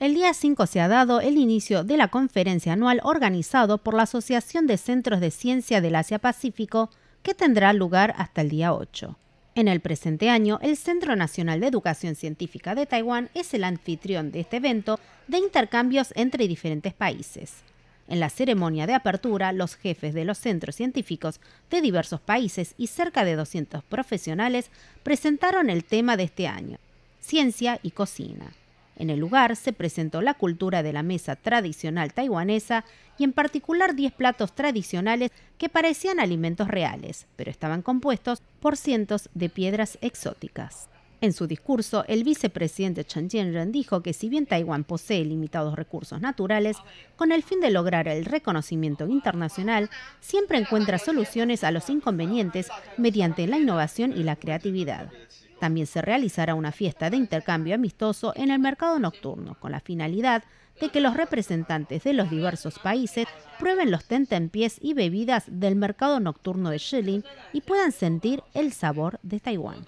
El día 5 se ha dado el inicio de la conferencia anual organizado por la Asociación de Centros de Ciencia del Asia-Pacífico, que tendrá lugar hasta el día 8. En el presente año, el Centro Nacional de Educación Científica de Taiwán es el anfitrión de este evento de intercambios entre diferentes países. En la ceremonia de apertura, los jefes de los centros científicos de diversos países y cerca de 200 profesionales presentaron el tema de este año, ciencia y cocina. En el lugar se presentó la cultura de la mesa tradicional taiwanesa y en particular 10 platos tradicionales que parecían alimentos reales, pero estaban compuestos por cientos de piedras exóticas. En su discurso, el vicepresidente Chen Jianren dijo que si bien Taiwán posee limitados recursos naturales, con el fin de lograr el reconocimiento internacional, siempre encuentra soluciones a los inconvenientes mediante la innovación y la creatividad. También se realizará una fiesta de intercambio amistoso en el mercado nocturno con la finalidad de que los representantes de los diversos países prueben los tentempiés y bebidas del mercado nocturno de Shilin y puedan sentir el sabor de Taiwán.